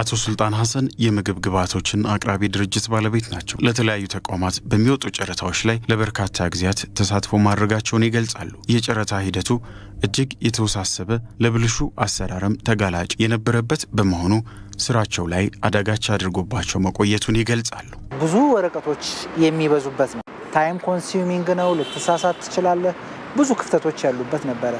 አቶ ሱልጣን ሀሰን የምግብ ግብዓቶችን አቅራቢ ድርጅት ባለቤት ናቸው። ለተለያዩ ተቋማት በሚወጡ ጨረታዎች ላይ ለበርካታ ጊዜያት ተሳትፎ ማድረጋቸውን ይገልጻሉ። የጨረታ ሂደቱ እጅግ የተወሳሰበ ለብልሹ አሰራርም ተጋላጭ የነበረበት በመሆኑ ስራቸው ላይ አዳጋች አድርጎባቸው መቆየቱን ይገልጻሉ። ብዙ ወረቀቶች የሚበዙበት ነው። ታይም ኮንሱሚንግ ነው። ልትሳሳት ትችላለህ። ብዙ ክፍተቶች ያሉበት ነበረ።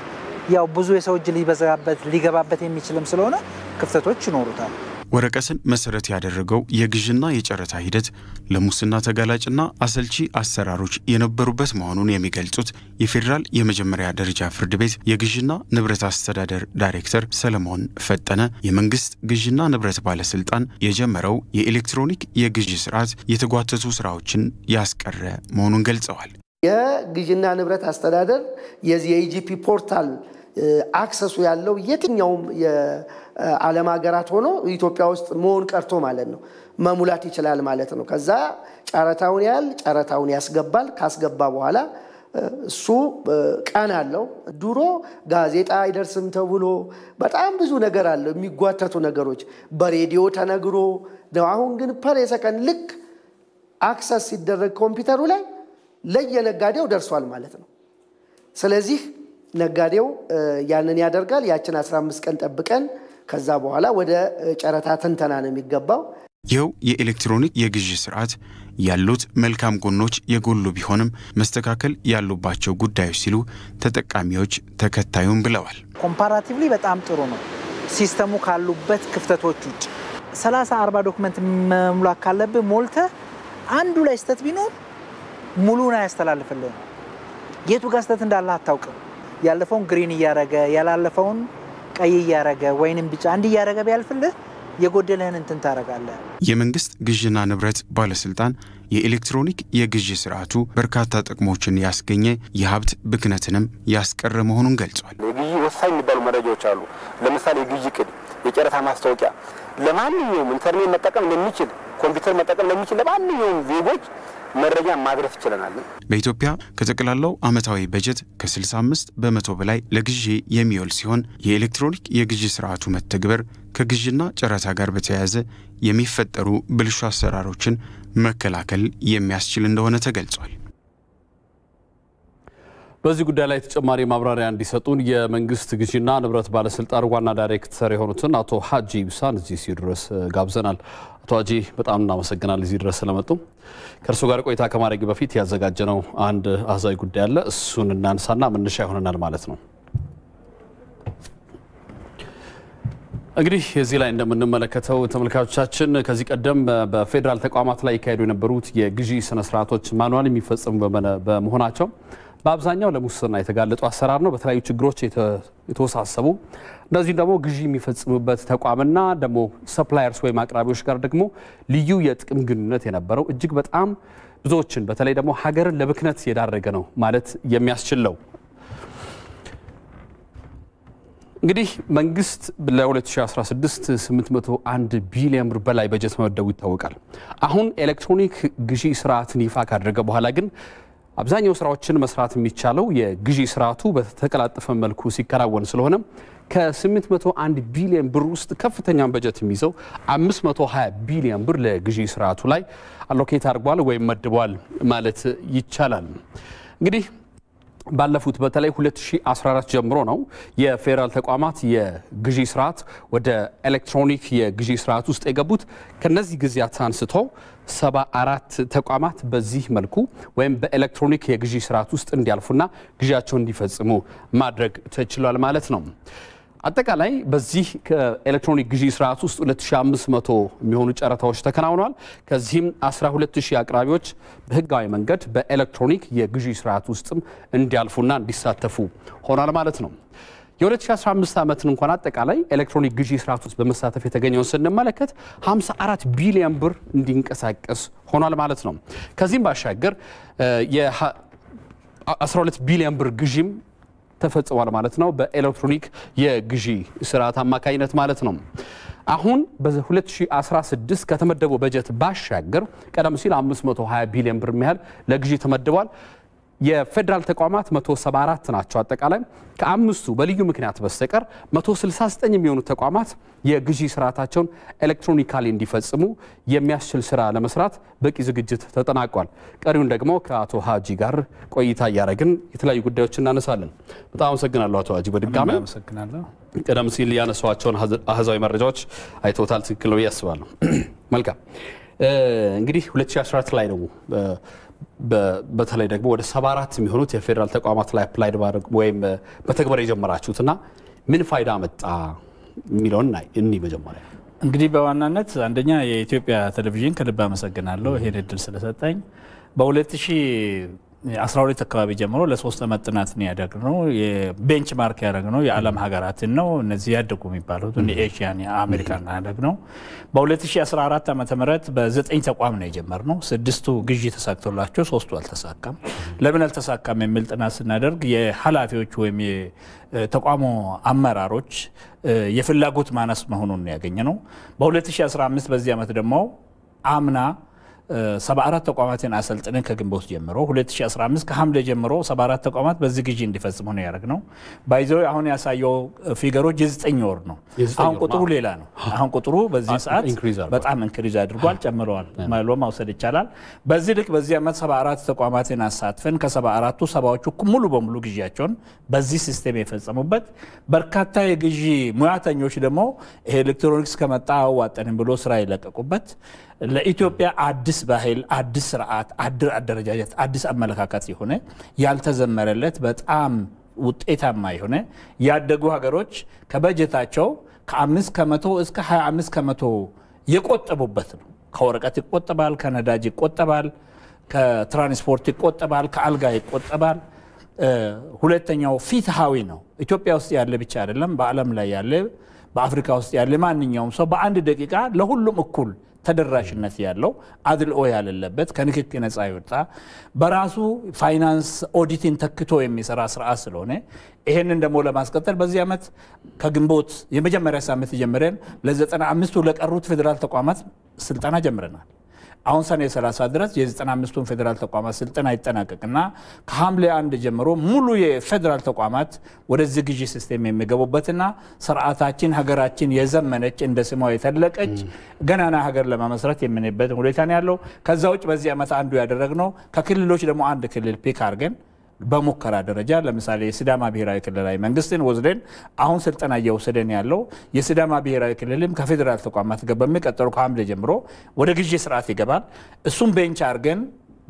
ያው ብዙ የሰው እጅ ሊበዛበት ሊገባበት የሚችልም ስለሆነ ክፍተቶች ይኖሩታል። ወረቀትን መሰረት ያደረገው የግዥና የጨረታ ሂደት ለሙስና ተጋላጭና አሰልቺ አሰራሮች የነበሩበት መሆኑን የሚገልጹት የፌዴራል የመጀመሪያ ደረጃ ፍርድ ቤት የግዥና ንብረት አስተዳደር ዳይሬክተር ሰለሞን ፈጠነ የመንግስት ግዥና ንብረት ባለስልጣን የጀመረው የኤሌክትሮኒክ የግዥ ስርዓት የተጓተቱ ስራዎችን ያስቀረ መሆኑን ገልጸዋል። የግዥና ንብረት አስተዳደር የዚህ የኢጂፒ ፖርታል አክሰሱ ያለው የትኛውም የዓለም ሀገራት ሆኖ ኢትዮጵያ ውስጥ መሆን ቀርቶ ማለት ነው መሙላት ይችላል ማለት ነው። ከዛ ጨረታውን ያህል ጨረታውን ያስገባል። ካስገባ በኋላ እሱ ቀን አለው። ድሮ ጋዜጣ አይደርስም ተብሎ በጣም ብዙ ነገር አለ፣ የሚጓተቱ ነገሮች በሬዲዮ ተነግሮ። አሁን ግን ፐር የሰከን ልክ አክሰስ ሲደረግ ኮምፒውተሩ ላይ ለየነጋዴው ደርሷል ማለት ነው። ስለዚህ ነጋዴው ያንን ያደርጋል። ያችን 15 ቀን ጠብቀን ከዛ በኋላ ወደ ጨረታ ትንተና ነው የሚገባው። ይኸው የኤሌክትሮኒክ የግዢ ስርዓት ያሉት መልካም ጎኖች የጎሉ ቢሆንም መስተካከል ያሉባቸው ጉዳዮች ሲሉ ተጠቃሚዎች ተከታዩን ብለዋል። ኮምፓራቲቭሊ በጣም ጥሩ ነው ሲስተሙ ካሉበት ክፍተቶች ውጭ 30 40 ዶክመንት መሙላት ካለብህ ሞልተ አንዱ ላይ ስተት ቢኖር ሙሉን አያስተላልፍልህም። የቱ ጋር ስተት እንዳለ አታውቅም። ያለፈውን ግሪን እያረገ ያላለፈውን ቀይ እያረገ ወይንም ቢጫ አንድ እያረገ ቢያልፍልህ የጎደለህን እንትን ታረጋለህ። የመንግስት ግዥና ንብረት ባለስልጣን የኤሌክትሮኒክ የግዢ ስርዓቱ በርካታ ጥቅሞችን ያስገኘ የሀብት ብክነትንም ያስቀረ መሆኑን ገልጿል። የግዢ ወሳኝ የሚባሉ መረጃዎች አሉ። ለምሳሌ የግዢ ቅድ፣ የጨረታ ማስታወቂያ ለማንኛውም ኢንተርኔት መጠቀም ለሚችል ኮምፒውተር መጠቀም ለሚችል ለማንኛውም ዜጎች መረጃ ማድረስ ይችለናል። በኢትዮጵያ ከጠቅላላው ዓመታዊ በጀት ከ65 በመቶ በላይ ለግዢ የሚውል ሲሆን የኤሌክትሮኒክ የግዢ ስርዓቱ መተግበር ከግዢና ጨረታ ጋር በተያያዘ የሚፈጠሩ ብልሹ አሰራሮችን መከላከል የሚያስችል እንደሆነ ተገልጿል። በዚህ ጉዳይ ላይ ተጨማሪ ማብራሪያ እንዲሰጡን የመንግስት ግዢና ንብረት ባለስልጣን ዋና ዳይሬክተር የሆኑትን አቶ ሀጂ ይብሳን እዚህ ሲድረስ ጋብዘናል። አቶ ሀጂ በጣም እናመሰግናል እዚህ ድረስ ስለመጡ። ከእርሶ ጋር ቆይታ ከማድረግ በፊት ያዘጋጀነው አንድ አዛዊ ጉዳይ አለ። እሱን እናንሳና መነሻ ይሆነናል ማለት ነው። እንግዲህ እዚህ ላይ እንደምንመለከተው ተመልካቾቻችን ከዚህ ቀደም በፌዴራል ተቋማት ላይ ይካሄዱ የነበሩት የግዢ ስነስርዓቶች ማንዋል የሚፈጸሙ በመሆናቸው በአብዛኛው ለሙስና የተጋለጡ አሰራር ነው። በተለያዩ ችግሮች የተወሳሰቡ እንደዚሁም ደግሞ ግዢ የሚፈጽሙበት ተቋምና ደግሞ ሰፕላየርስ ወይም አቅራቢዎች ጋር ደግሞ ልዩ የጥቅም ግንኙነት የነበረው እጅግ በጣም ብዙዎችን በተለይ ደግሞ ሀገርን ለብክነት የዳረገ ነው ማለት የሚያስችል ነው። እንግዲህ መንግስት ለ2016 801 ቢሊዮን ብር በላይ በጀት መመደቡ ይታወቃል። አሁን ኤሌክትሮኒክ ግዢ ስርዓትን ይፋ ካደረገ በኋላ ግን አብዛኛው ስራዎችን መስራት የሚቻለው የግዢ ስርዓቱ በተቀላጠፈ መልኩ ሲከናወን ስለሆነ ከ801 ቢሊዮን ብር ውስጥ ከፍተኛን በጀት የሚይዘው 520 ቢሊዮን ብር ለግዢ ስርዓቱ ላይ አሎኬት አድርጓል ወይም መድቧል ማለት ይቻላል። እንግዲህ ባለፉት በተለይ 2014 ጀምሮ ነው የፌዴራል ተቋማት የግዢ ስርዓት ወደ ኤሌክትሮኒክ የግዢ ስርዓት ውስጥ የገቡት። ከነዚህ ጊዜያት አንስቶ 74 ተቋማት በዚህ መልኩ ወይም በኤሌክትሮኒክ የግዢ ስርዓት ውስጥ እንዲያልፉና ግዢያቸውን እንዲፈጽሙ ማድረግ ተችሏል ማለት ነው። አጠቃላይ በዚህ ከኤሌክትሮኒክ ግዢ ስርዓት ውስጥ 2500 የሚሆኑ ጨረታዎች ተከናውነዋል። ከዚህም 12000 አቅራቢዎች በህጋዊ መንገድ በኤሌክትሮኒክ የግዢ ስርዓት ውስጥም እንዲያልፉና እንዲሳተፉ ሆኗል ማለት ነው። የ2015 ዓመትን እንኳን አጠቃላይ ኤሌክትሮኒክ ግዢ ስርዓት ውስጥ በመሳተፍ የተገኘውን ስንመለከት 54 ቢሊዮን ብር እንዲንቀሳቀስ ሆኗል ማለት ነው። ከዚህም ባሻገር የ12 ቢሊዮን ብር ግዢም ተፈጽሟል ማለት ነው። በኤሌክትሮኒክ የግዢ ስርዓት አማካኝነት ማለት ነው። አሁን በ2016 ከተመደበው በጀት ባሻገር ቀደም ሲል 520 ቢሊዮን ብር የሚያህል ለግዢ ተመድቧል። የፌዴራል ተቋማት 174 ናቸው። አጠቃላይ ከአምስቱ በልዩ ምክንያት በስተቀር 169 የሚሆኑ ተቋማት የግዢ ስርዓታቸውን ኤሌክትሮኒካሊ እንዲፈጽሙ የሚያስችል ስራ ለመስራት በቂ ዝግጅት ተጠናቋል። ቀሪውን ደግሞ ከአቶ ሀጂ ጋር ቆይታ እያደረግን የተለያዩ ጉዳዮች እናነሳለን። በጣም አመሰግናለሁ አቶ ሀጂ በድጋሚ ቀደም ሲል ያነሷቸውን አህዛዊ መረጃዎች አይቶታል። ትክክል ነው ብዬ አስባለሁ። መልካም እንግዲህ 2014 ላይ ነው በተለይ ደግሞ ወደ 74 የሚሆኑት የፌዴራል ተቋማት ላይ አፕላይድ ወይም በተግባር የጀመራችሁት እና ምን ፋይዳ መጣ የሚለውን እኒ መጀመሪያ እንግዲህ በዋናነት አንደኛ የኢትዮጵያ ቴሌቪዥን ከልብ አመሰግናለሁ ይሄን እድል ስለሰጠኝ በ 12 አካባቢ ጀምሮ ለሶስት ዓመት ጥናት ነው ያደረግነው። ቤንች ያደረግነው የዓለም ሀገራትን ነው። እነዚህ ያደጉ የሚባሉት ኤሽያን፣ የአሜሪካን ያደረግነው በ2014 ዓ ም በዘጠኝ ተቋም ነው የጀመርነው። ስድስቱ ግዢ ተሳክቶላቸው ሶስቱ አልተሳካም። ለምን አልተሳካም የሚል ጥናት ስናደርግ የኃላፊዎች ወይም የተቋሙ አመራሮች የፍላጎት ማነስ መሆኑን ያገኘ ነው። በ2015 በዚህ ዓመት ደግሞ አምና 74 ተቋማትን አሰልጥነን ከግንቦት ጀምሮ 2015 ከሐምሌ ጀምሮ 74 ተቋማት በዚህ ግዢ እንዲፈጽሙ ነው ያደረግነው። ባይዘው አሁን ያሳየው ፊገሮች የዘጠኝ ወር ነው። አሁን ቁጥሩ ሌላ ነው። አሁን ቁጥሩ በዚህ ሰዓት በጣም እንክሪዝ አድርጓል፣ ጨምረዋል ማለ ማውሰድ ይቻላል። በዚህ ልክ በዚህ ዓመት 74 ተቋማትን አሳትፈን ከ74ቱ ሰባዎቹ ሙሉ በሙሉ ግዢያቸውን በዚህ ሲስቴም የፈጸሙበት በርካታ የግዢ ሙያተኞች ደግሞ ኤሌክትሮኒክስ ከመጣ አዋጠንም ብሎ ስራ የለቀቁበት ለኢትዮጵያ አዲስ አዲስ ባህል፣ አዲስ ስርዓት፣ አድር አደረጃጀት፣ አዲስ አመለካከት የሆነ ያልተዘመረለት በጣም ውጤታማ የሆነ ያደጉ ሀገሮች ከበጀታቸው ከአምስት ከመቶ እስከ 25 ከመቶ የቆጠቡበት ነው። ከወረቀት ይቆጠባል፣ ከነዳጅ ይቆጠባል፣ ከትራንስፖርት ይቆጠባል፣ ከአልጋ ይቆጠባል። ሁለተኛው ፊትሃዊ ነው። ኢትዮጵያ ውስጥ ያለ ብቻ አይደለም፣ በዓለም ላይ ያለ በአፍሪካ ውስጥ ያለ ማንኛውም ሰው በአንድ ደቂቃ ለሁሉም እኩል ተደራሽነት ያለው አድልኦ ያለለበት ከንክክ ነፃ ይወጣ በራሱ ፋይናንስ ኦዲትን ተክቶ የሚሰራ ስርዓት ስለሆነ ይሄንን ደግሞ ለማስቀጠል በዚህ ዓመት ከግንቦት የመጀመሪያ ሳምንት ጀምረን ለ95ቱ ለቀሩት ፌዴራል ተቋማት ስልጠና ጀምረናል። አሁን ሰኔ 30 ድረስ የ95ቱን ፌዴራል ተቋማት ስልጠና ይጠናቀቅና ከሐምሌ አንድ ጀምሮ ሙሉ የፌዴራል ተቋማት ወደዚህ ግዢ ሲስቴም የሚገቡበትና ስርዓታችን ሀገራችን የዘመነች እንደ ስሟ የተለቀች ገናና ሀገር ለመመስረት የምንበት ሁኔታ ነው ያለው። ከዛ ውጭ በዚህ ዓመት አንዱ ያደረግነው ከክልሎች ደግሞ አንድ ክልል ፒክ አድርገን በሙከራ ደረጃ ለምሳሌ የሲዳማ ብሔራዊ ክልላዊ መንግስትን ወስደን አሁን ስልጠና እየወሰደን ያለው የሲዳማ ብሔራዊ ክልልም ከፌዴራል ተቋማት ጋር በሚቀጥለው ከሐምሌ ጀምሮ ወደ ግዢ ስርዓት ይገባል። እሱም ቤንች አድርገን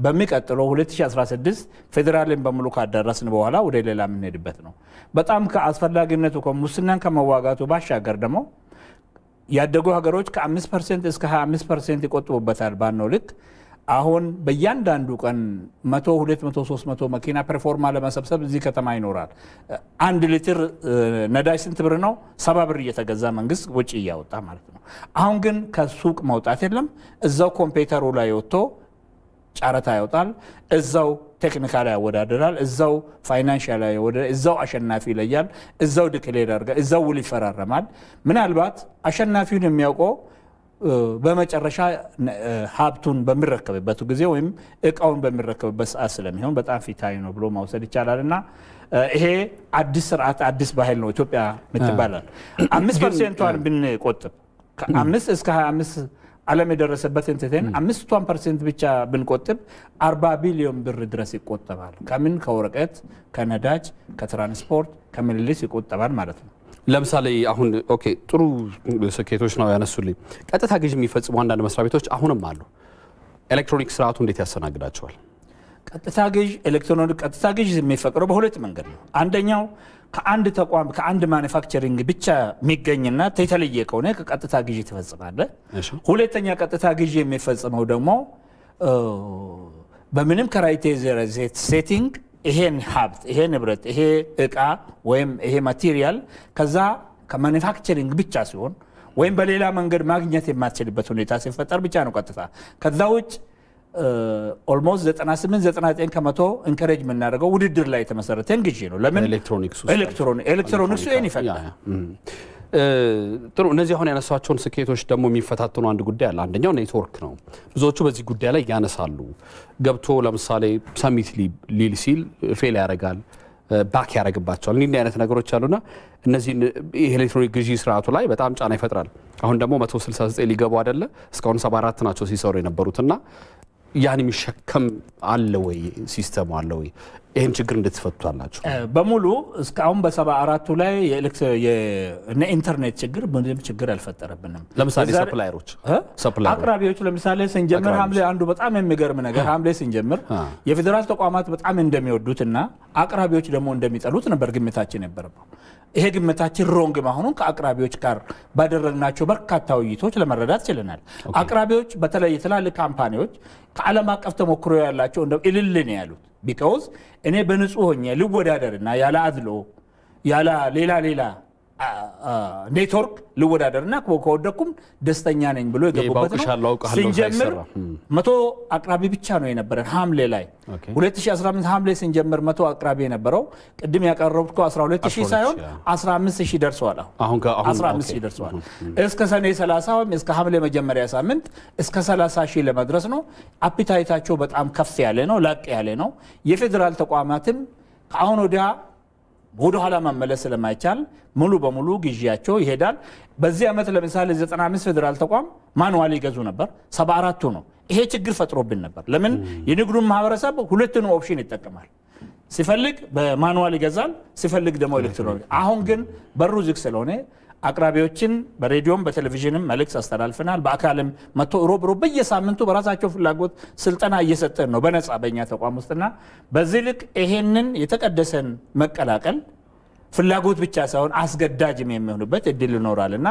በሚቀጥለው 2016 ፌዴራልን በሙሉ ካዳረስን በኋላ ወደ ሌላ የምንሄድበት ነው። በጣም ከአስፈላጊነቱ ከሙስናን ከመዋጋቱ ባሻገር ደግሞ ያደጉ ሀገሮች ከ5 ፐርሰንት እስከ 25 ፐርሰንት ይቆጥቡበታል ባነው ልክ አሁን በእያንዳንዱ ቀን መቶ ሁለት መቶ መኪና ፐርፎርማ ለመሰብሰብ እዚህ ከተማ ይኖራል። አንድ ሊትር ነዳጅ ስንት ብር ነው? ሰባ ብር እየተገዛ መንግስት ወጪ እያወጣ ማለት ነው። አሁን ግን ከሱቅ መውጣት የለም። እዛው ኮምፒውተሩ ላይ ወጥቶ ጨረታ ያወጣል። እዛው ቴክኒካል ያወዳደራል። እዛው ፋይናንሻል ያወዳደራል። እዛው አሸናፊ ይለያል። እዛው ድክሌ ያደርጋል። እዛው ውል ይፈራረማል። ምናልባት አሸናፊውን የሚያውቀው በመጨረሻ ሀብቱን በሚረከብበት ጊዜ ወይም እቃውን በሚረከብበት ሰዓት ስለሚሆን በጣም ፊታዊ ነው ብሎ መውሰድ ይቻላል እና ይሄ አዲስ ስርዓት አዲስ ባህል ነው ኢትዮጵያ ምትባላል። አምስት ፐርሴንቷን ብንቆጥብ ከአምስት እስከ ሀያ አምስት ዓለም የደረሰበት እንትቴን አምስቷን ፐርሰንት ብቻ ብንቆጥብ አርባ ቢሊዮን ብር ድረስ ይቆጠባል። ከምን ከወረቀት፣ ከነዳጅ፣ ከትራንስፖርት፣ ከምልልስ ይቆጠባል ማለት ነው። ለምሳሌ አሁን ኦኬ ጥሩ ስኬቶች ነው ያነሱልኝ። ቀጥታ ግዥ የሚፈጽሙ አንዳንድ መስሪያ ቤቶች አሁንም አሉ። ኤሌክትሮኒክ ስርዓቱ እንዴት ያስተናግዳቸዋል? ቀጥታ ግዥ ኤሌክትሮኒክ ቀጥታ ግዥ የሚፈቅረው በሁለት መንገድ ነው። አንደኛው ከአንድ ተቋም ከአንድ ማኒፋክቸሪንግ ብቻ የሚገኝና የተለየ ከሆነ ከቀጥታ ግዥ ትፈጽማለህ። ሁለተኛ ቀጥታ ግዥ የሚፈጽመው ደግሞ በምንም ከራይቴ ሴቲንግ ይሄን ሀብት ይሄ ንብረት ይሄ እቃ ወይም ይሄ ማቴሪያል ከዛ ከማኒፋክቸሪንግ ብቻ ሲሆን ወይም በሌላ መንገድ ማግኘት የማትችልበት ሁኔታ ሲፈጠር ብቻ ነው ቀጥታ ከዛ ውጭ ኦልሞስት 98 99 ከመቶ ኢንከሬጅ የምናደርገው ውድድር ላይ የተመሰረተ ግዢ ነው ለምን ኤሌክትሮኒክሱ ኤሌክትሮኒክሱ ይሄን ይፈልጋል ጥሩ እነዚህ አሁን ያነሳቸውን ስኬቶች ደግሞ የሚፈታትኑ አንድ ጉዳይ አለ። አንደኛው ኔትወርክ ነው። ብዙዎቹ በዚህ ጉዳይ ላይ ያነሳሉ። ገብቶ ለምሳሌ ሰሚት ሊል ሲል ፌል ያደርጋል፣ ባክ ያደርግባቸዋል። እንዲህ አይነት ነገሮች አሉና እነዚህ የኤሌክትሮኒክ ግዢ ስርዓቱ ላይ በጣም ጫና ይፈጥራል። አሁን ደግሞ 169 ሊገቡ አይደለ? እስካሁን 74 ናቸው ሲሰሩ የነበሩትና ያን የሚሸከም አለ ወይ ሲስተሙ አለ ወይ? ይህን ችግር እንዴት በሙሉ እስካሁን በሰባ አራቱ ላይ ኢንተርኔት ችግር ምንም ችግር አልፈጠረብንም። ለምሳሌ ሰፕላየሮች፣ አቅራቢዎች ለምሳሌ ስንጀምር ሐምሌ አንዱ በጣም የሚገርም ነገር ሐምሌ ስንጀምር የፌዴራል ተቋማት በጣም እንደሚወዱትና አቅራቢዎች ደግሞ እንደሚጠሉት ነበር ግምታችን ነበር። ይሄ ግምታችን ሮንግ መሆኑን ከአቅራቢዎች ጋር ባደረግናቸው በርካታ ውይይቶች ለመረዳት ችለናል። አቅራቢዎች በተለይ ትላልቅ ካምፓኒዎች ከዓለም አቀፍ ተሞክሮ ያላቸው ኢልልን ያሉት ቢካውዝ እኔ በንጹህ ሆኜ ልወዳደርና ያለ አድሎ ያለ ሌላ ሌላ ኔትወርክ ልወዳደርና ከወደኩም ደስተኛ ነኝ ብሎ የገቡበት ነው። ስንጀምር መቶ አቅራቢ ብቻ ነው የነበረን ሐምሌ ላይ 2015 ሐምሌ ስንጀምር መቶ አቅራቢ የነበረው ቅድም ያቀረብኩ 120 ሳይሆን 150 ደርሰዋል። አሁን ደርሰዋል። እስከ ሰኔ 30 ወይም እስከ ሐምሌ መጀመሪያ ሳምንት እስከ 30 ሺህ ለመድረስ ነው። አፒታይታቸው በጣም ከፍ ያለ ነው፣ ላቅ ያለ ነው። የፌዴራል ተቋማትም ከአሁን ወዲያ ወደ ኋላ መመለስ ስለማይቻል ሙሉ በሙሉ ግዢያቸው ይሄዳል። በዚህ ዓመት ለምሳሌ 95 ፌዴራል ተቋም ማንዋል ይገዙ ነበር፣ 74ቱ ነው። ይሄ ችግር ፈጥሮብን ነበር። ለምን የንግዱን ማህበረሰብ ሁለቱን ኦፕሽን ይጠቀማል። ሲፈልግ በማንዋል ይገዛል፣ ሲፈልግ ደግሞ ኤሌክትሮኒክ። አሁን ግን በሩ ዝግ ስለሆነ አቅራቢዎችን በሬዲዮም በቴሌቪዥንም መልእክት አስተላልፈናል። በአካልም መቶ ሮብ በየሳምንቱ በራሳቸው ፍላጎት ስልጠና እየሰጠን ነው በነፃ በእኛ ተቋም ውስጥና በዚህ ልክ ይሄንን የተቀደሰን መቀላቀል ፍላጎት ብቻ ሳይሆን አስገዳጅም የሚሆንበት እድል ይኖራል እና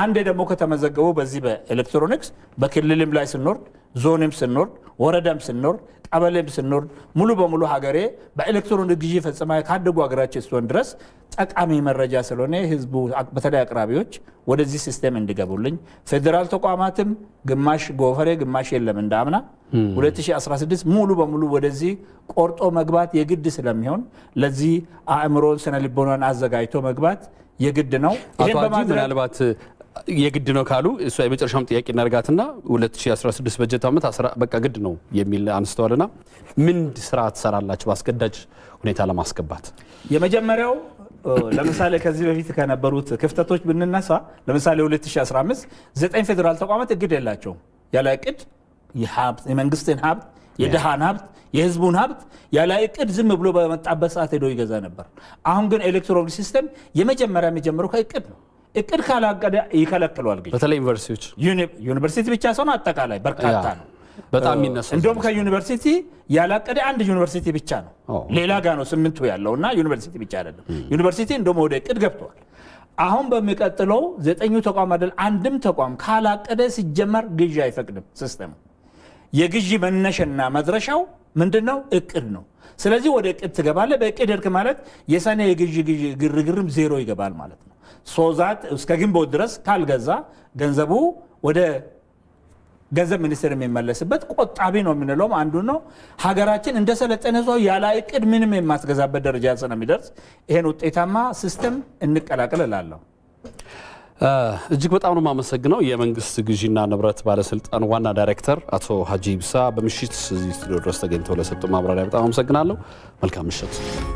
አንድ ደግሞ ከተመዘገቡ በዚህ በኤሌክትሮኒክስ በክልልም ላይ ስንወርድ ዞንም ስንወርድ ወረዳም ስንወርድ ቀበሌም ስንወርድ ሙሉ በሙሉ ሀገሬ በኤሌክትሮኒክ ግዢ ፈጽማ ካደጉ ሀገራችን ስትሆን ድረስ ጠቃሚ መረጃ ስለሆነ ህዝቡ በተለይ አቅራቢዎች ወደዚህ ሲስተም እንዲገቡልኝ ፌዴራል ተቋማትም ግማሽ ጎፈሬ ግማሽ የለም እንዳምና 2016 ሙሉ በሙሉ ወደዚህ ቆርጦ መግባት የግድ ስለሚሆን ለዚህ አእምሮን ስነ ልቦናን አዘጋጅቶ መግባት የግድ ነው። ምናልባት የግድ ነው ካሉ እሷ የመጨረሻውን ጥያቄ እናደርጋትና 2016 በጀት ዓመት በቃ ግድ ነው የሚል አንስተዋልና ምን ስራ ትሰራላችሁ በአስገዳጅ ሁኔታ ለማስገባት? የመጀመሪያው ለምሳሌ ከዚህ በፊት ከነበሩት ክፍተቶች ብንነሳ ለምሳሌ 2015 ዘጠኝ ፌዴራል ተቋማት እግድ የላቸውም። ያለ እቅድ የመንግስትን ሀብት፣ የድሃን ሀብት፣ የህዝቡን ሀብት ያለ እቅድ ዝም ብሎ በመጣበት ሰዓት ሄዶ ይገዛ ነበር። አሁን ግን ኤሌክትሮኒክ ሲስተም የመጀመሪያ የሚጀምረው ከእቅድ ነው። እቅድ ካላቀደ ይከለክሏል። ግን በተለይ ዩኒቨርሲቲዎች ዩኒቨርሲቲ ብቻ ሰሆን አጠቃላይ በርካታ ነው። በጣም የሚነሱ እንደውም ከዩኒቨርሲቲ ያላቀደ አንድ ዩኒቨርሲቲ ብቻ ነው። ሌላ ጋ ነው ስምንቱ ያለው እና ዩኒቨርሲቲ ብቻ አይደለም። ዩኒቨርሲቲ እንደውም ወደ እቅድ ገብተዋል። አሁን በሚቀጥለው ዘጠኙ ተቋም አይደል አንድም ተቋም ካላቀደ ሲጀመር ግዢ አይፈቅድም ሲስተሙ። የግዢ መነሸና መድረሻው ምንድን ነው? እቅድ ነው። ስለዚህ ወደ እቅድ ትገባለህ። በእቅድ እርክ ማለት የሰኔ የግዢ ግርግርም ዜሮ ይገባል ማለት ነው። ሶዛት እስከ ግንቦት ድረስ ካልገዛ ገንዘቡ ወደ ገንዘብ ሚኒስቴር የሚመለስበት ቆጣቢ ነው የምንለውም አንዱ ነው። ሀገራችን እንደ ሰለጠነ ሰው ያለ እቅድ ምንም የማስገዛበት ደረጃ ያጽ ነው የሚደርስ ይህን ውጤታማ ሲስተም እንቀላቀል እላለሁ። እጅግ በጣም ነው የማመሰግነው የመንግስት ግዢና ንብረት ባለስልጣን ዋና ዳይሬክተር አቶ ሀጂ ይብሳ በምሽት እዚህ ስቱዲዮ ድረስ ተገኝተው ለሰጡ ማብራሪያ በጣም አመሰግናለሁ። መልካም ምሽት።